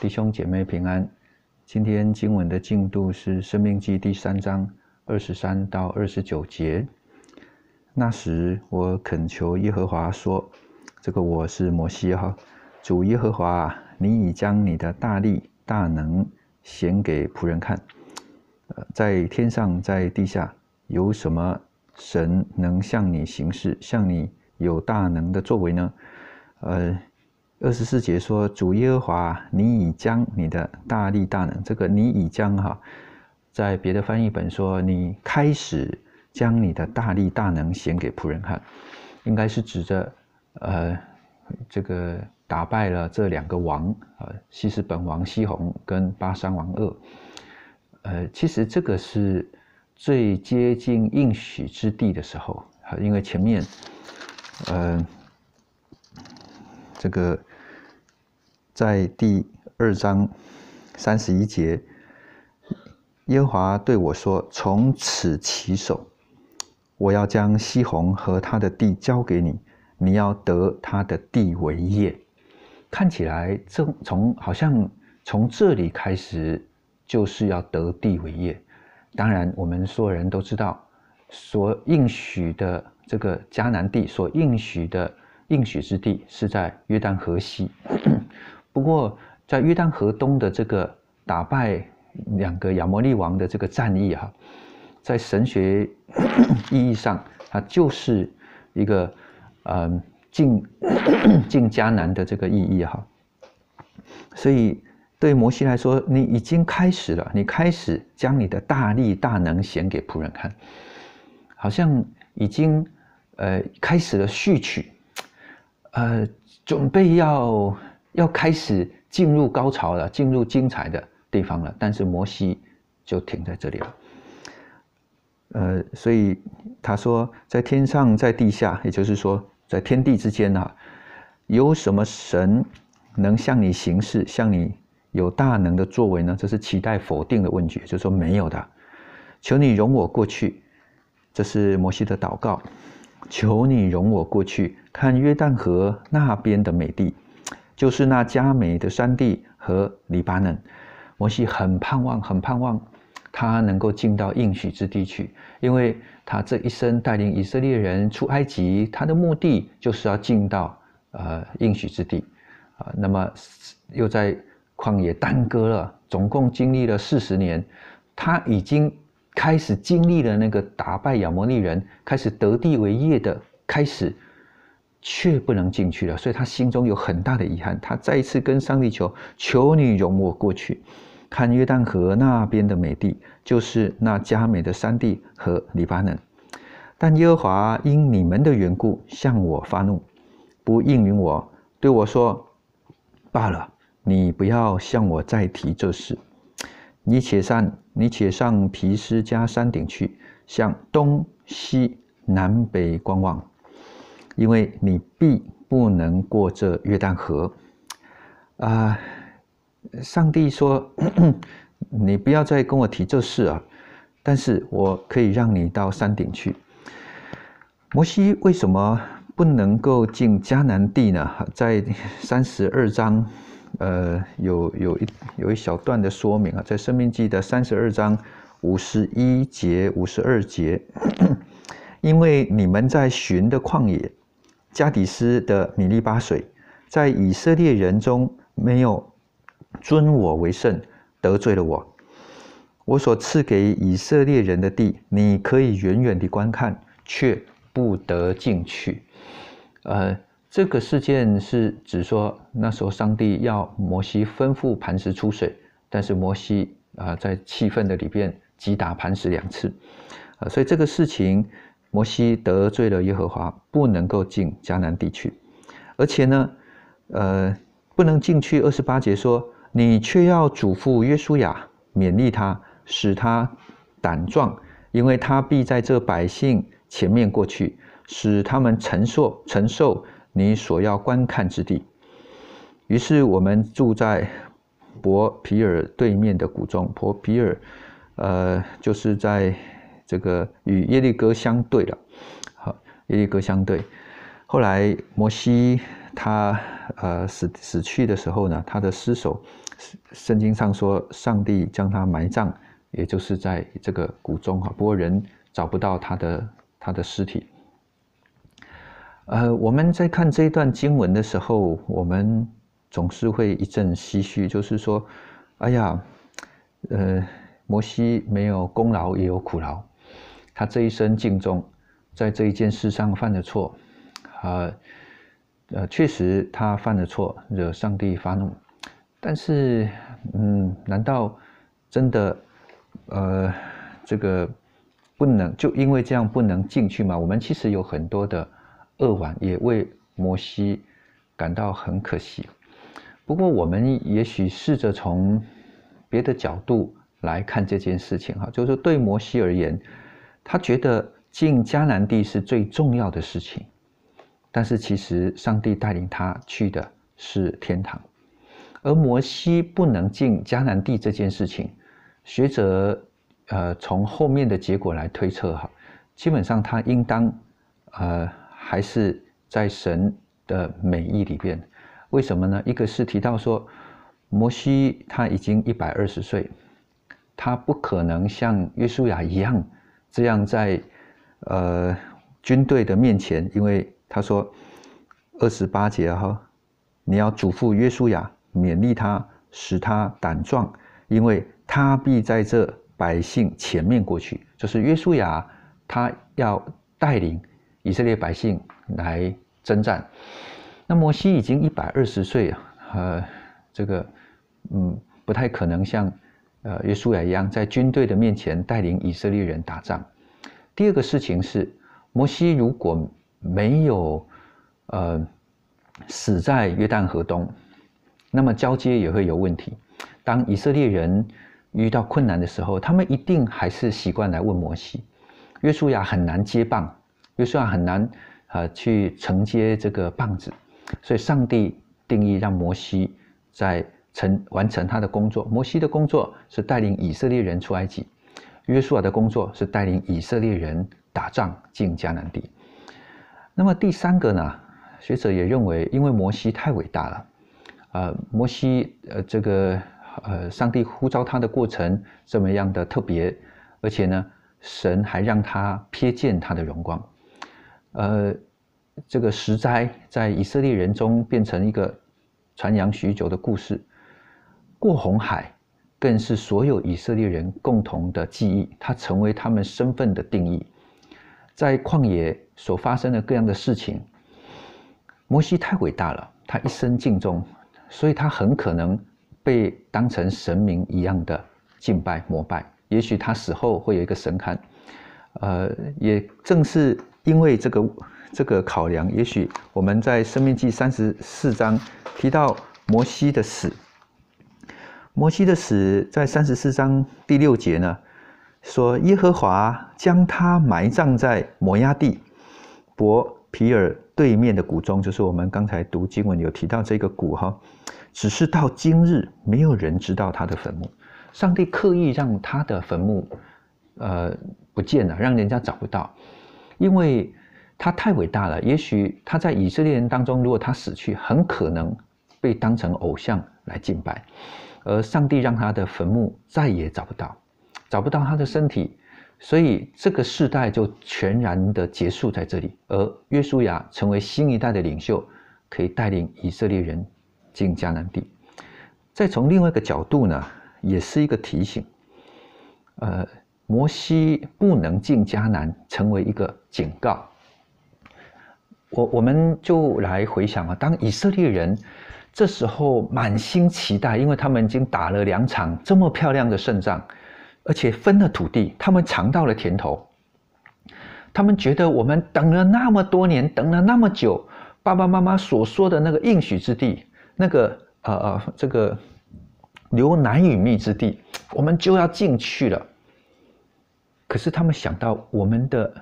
弟兄姐妹平安。今天经文的进度是《生命记》第三章二十三到二十九节。那时我恳求耶和华说：“这个我是摩西哈，主耶和华，你已将你的大力大能显给仆人看。呃，在天上在地下，有什么神能向你行事，向你有大能的作为呢？呃。”二十四节说主耶和华，你已将你的大力大能，这个你已将哈，在别的翻译本说你开始将你的大力大能显给仆人看，应该是指着呃这个打败了这两个王呃西斯本王西红跟巴山王二，呃其实这个是最接近应许之地的时候，因为前面呃。”这个。在第二章三十一节，耶和华对我说：“从此起手，我要将西红和他的地交给你，你要得他的地为业。”看起来，这从好像从这里开始就是要得地为业。当然，我们所有人都知道，所应许的这个迦南地，所应许的应许之地是在约旦河西。不过，在约旦河东的这个打败两个亚摩利王的这个战役哈，在神学 意义上，它就是一个呃进进迦南的这个意义哈。所以，对摩西来说，你已经开始了，你开始将你的大力大能显给仆人看，好像已经呃开始了序曲，呃，准备要。要开始进入高潮了，进入精彩的地方了。但是摩西就停在这里了。呃，所以他说，在天上，在地下，也就是说，在天地之间啊，有什么神能向你行事，向你有大能的作为呢？这是期待否定的问句，就是说没有的。求你容我过去，这是摩西的祷告。求你容我过去看约旦河那边的美丽。就是那加美的山地和黎巴嫩，摩西很盼望，很盼望他能够进到应许之地去，因为他这一生带领以色列人出埃及，他的目的就是要进到呃应许之地啊。那么又在旷野耽搁了，总共经历了四十年，他已经开始经历了那个打败亚摩利人，开始得地为业的开始。却不能进去了，所以他心中有很大的遗憾。他再一次跟上帝求：“求你容我过去，看约旦河那边的美地，就是那加美的山地和黎巴嫩。”但耶和华因你们的缘故向我发怒，不应允我，对我说：“罢了，你不要向我再提这事。你且上，你且上皮斯加山顶去，向东西南北观望。”因为你必不能过这约旦河，啊！上帝说：“ 你不要再跟我提这事啊！”但是我可以让你到山顶去。摩西为什么不能够进迦南地呢？在三十二章，呃，有有一有一小段的说明啊，在《生命记》的三十二章五十一节、五十二节，因为你们在寻的旷野。加底斯的米利巴水，在以色列人中没有尊我为圣，得罪了我。我所赐给以色列人的地，你可以远远地观看，却不得进去。呃，这个事件是指说那时候上帝要摩西吩咐磐石出水，但是摩西啊在气愤的里边击打磐石两次，呃，所以这个事情。摩西得罪了耶和华，不能够进迦南地区，而且呢，呃，不能进去。二十八节说：“你却要嘱咐约书亚，勉励他，使他胆壮，因为他必在这百姓前面过去，使他们承受承受你所要观看之地。”于是我们住在伯皮尔对面的谷中。伯皮尔，呃，就是在。这个与耶利哥相对了，好，耶利哥相对。后来摩西他呃死死去的时候呢，他的尸首，圣经上说上帝将他埋葬，也就是在这个谷中哈，不过人找不到他的他的尸体。呃，我们在看这一段经文的时候，我们总是会一阵唏嘘，就是说，哎呀，呃，摩西没有功劳也有苦劳。他这一生敬忠，在这一件事上犯的错，啊，呃，确实他犯的错惹上帝发怒，但是，嗯，难道真的，呃，这个不能就因为这样不能进去吗？我们其实有很多的恶玩，也为摩西感到很可惜。不过，我们也许试着从别的角度来看这件事情哈，就是对摩西而言。他觉得进迦南地是最重要的事情，但是其实上帝带领他去的是天堂，而摩西不能进迦南地这件事情，学者呃从后面的结果来推测哈，基本上他应当呃还是在神的美意里边。为什么呢？一个是提到说摩西他已经一百二十岁，他不可能像约书亚一样。这样在，呃，军队的面前，因为他说二十八节哈，你要嘱咐约书亚勉励他，使他胆壮，因为他必在这百姓前面过去，就是约书亚他要带领以色列百姓来征战。那摩西已经一百二十岁啊，呃，这个嗯，不太可能像。呃，约书亚一样在军队的面前带领以色列人打仗。第二个事情是，摩西如果没有呃死在约旦河东，那么交接也会有问题。当以色列人遇到困难的时候，他们一定还是习惯来问摩西。约书亚很难接棒，约书亚很难呃去承接这个棒子，所以上帝定义让摩西在。成完成他的工作。摩西的工作是带领以色列人出埃及，约书亚的工作是带领以色列人打仗进迦南地。那么第三个呢？学者也认为，因为摩西太伟大了，呃，摩西呃这个呃上帝呼召他的过程这么样的特别，而且呢，神还让他瞥见他的荣光，呃，这个石灾在以色列人中变成一个传扬许久的故事。过红海，更是所有以色列人共同的记忆，它成为他们身份的定义。在旷野所发生的各样的事情，摩西太伟大了，他一生敬重，所以他很可能被当成神明一样的敬拜膜拜。也许他死后会有一个神龛。呃，也正是因为这个这个考量，也许我们在《生命记》三十四章提到摩西的死。摩西的死在三十四章第六节呢，说耶和华将他埋葬在摩崖地伯皮尔对面的谷中，就是我们刚才读经文有提到这个谷哈，只是到今日没有人知道他的坟墓。上帝刻意让他的坟墓呃不见了，让人家找不到，因为他太伟大了。也许他在以色列人当中，如果他死去，很可能被当成偶像来敬拜。而上帝让他的坟墓再也找不到，找不到他的身体，所以这个世代就全然的结束在这里。而约书亚成为新一代的领袖，可以带领以色列人进迦南地。再从另外一个角度呢，也是一个提醒。呃，摩西不能进迦南，成为一个警告。我我们就来回想啊，当以色列人。这时候满心期待，因为他们已经打了两场这么漂亮的胜仗，而且分了土地，他们尝到了甜头。他们觉得我们等了那么多年，等了那么久，爸爸妈妈所说的那个应许之地，那个呃呃这个流难与密之地，我们就要进去了。可是他们想到我们的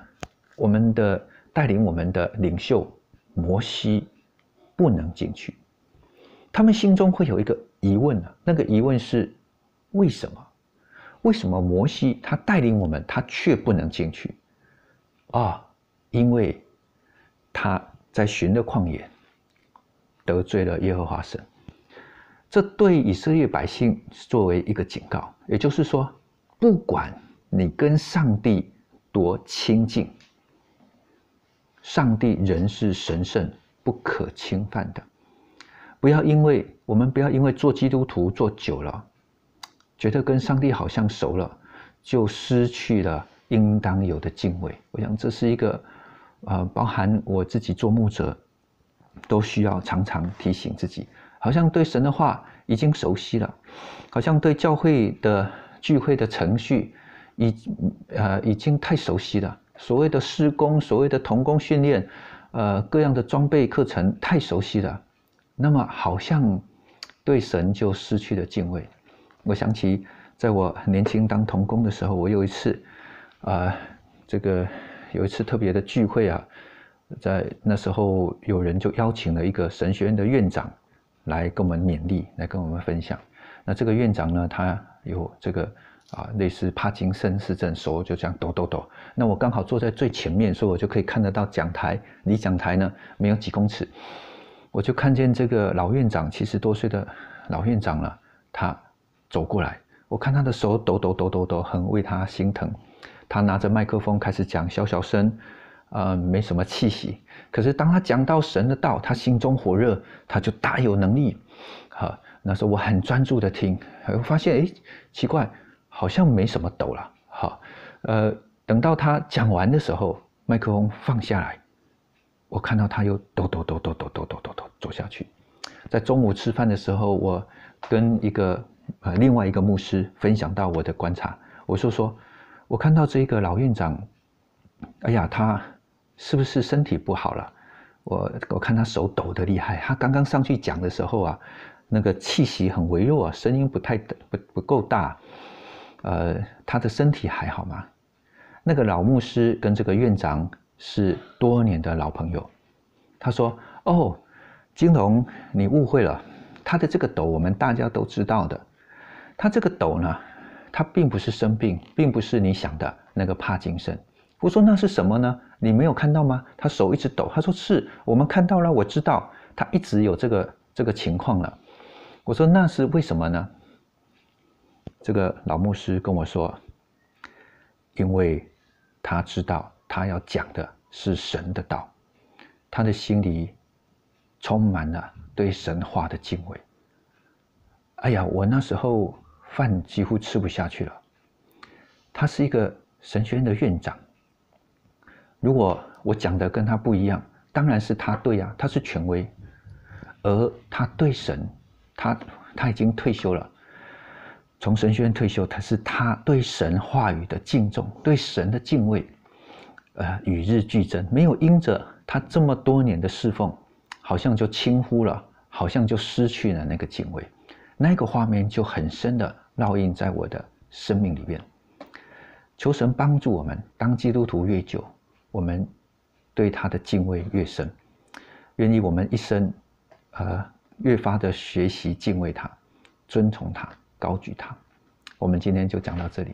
我们的带领我们的领袖摩西不能进去。他们心中会有一个疑问啊，那个疑问是：为什么？为什么摩西他带领我们，他却不能进去？啊，因为他在寻的旷野得罪了耶和华神，这对以色列百姓作为一个警告，也就是说，不管你跟上帝多亲近，上帝仍是神圣不可侵犯的。不要因为我们不要因为做基督徒做久了，觉得跟上帝好像熟了，就失去了应当有的敬畏。我想这是一个，呃，包含我自己做牧者，都需要常常提醒自己，好像对神的话已经熟悉了，好像对教会的聚会的程序，已呃已经太熟悉了。所谓的施工，所谓的童工训练，呃各样的装备课程太熟悉了。那么好像对神就失去了敬畏。我想起在我年轻当童工的时候，我有一次啊，这个有一次特别的聚会啊，在那时候有人就邀请了一个神学院的院长来跟我们勉励，来跟我们分享。那这个院长呢，他有这个啊类似帕金森氏症，手就这样抖抖抖。那我刚好坐在最前面，所以我就可以看得到讲台，离讲台呢没有几公尺。我就看见这个老院长，七十多岁的老院长了，他走过来，我看他的手抖抖抖抖抖，很为他心疼。他拿着麦克风开始讲，小小声，呃，没什么气息。可是当他讲到神的道，他心中火热，他就大有能力。哈，那时候我很专注的听，我发现哎，奇怪，好像没什么抖了。哈，呃，等到他讲完的时候，麦克风放下来。我看到他又抖抖抖抖抖抖抖抖抖抖下去。在中午吃饭的时候，我跟一个呃另外一个牧师分享到我的观察，我说说，我看到这个老院长，哎呀，他是不是身体不好了？我我看他手抖得厉害，他刚刚上去讲的时候啊，那个气息很微弱，声音不太不不够大。呃，他的身体还好吗？那个老牧师跟这个院长。是多年的老朋友，他说：“哦，金龙，你误会了。他的这个抖，我们大家都知道的。他这个抖呢，他并不是生病，并不是你想的那个帕金森。我说那是什么呢？你没有看到吗？他手一直抖。他说是，我们看到了，我知道他一直有这个这个情况了。我说那是为什么呢？这个老牧师跟我说，因为他知道。”他要讲的是神的道，他的心里充满了对神话的敬畏。哎呀，我那时候饭几乎吃不下去了。他是一个神学院的院长。如果我讲的跟他不一样，当然是他对呀，他是权威。而他对神，他他已经退休了，从神学院退休，他是他对神话语的敬重，对神的敬畏。呃，与日俱增，没有因着他这么多年的侍奉，好像就轻忽了，好像就失去了那个敬畏，那个画面就很深的烙印在我的生命里面。求神帮助我们，当基督徒越久，我们对他的敬畏越深，愿意我们一生呃越发的学习敬畏他，尊崇他，高举他。我们今天就讲到这里。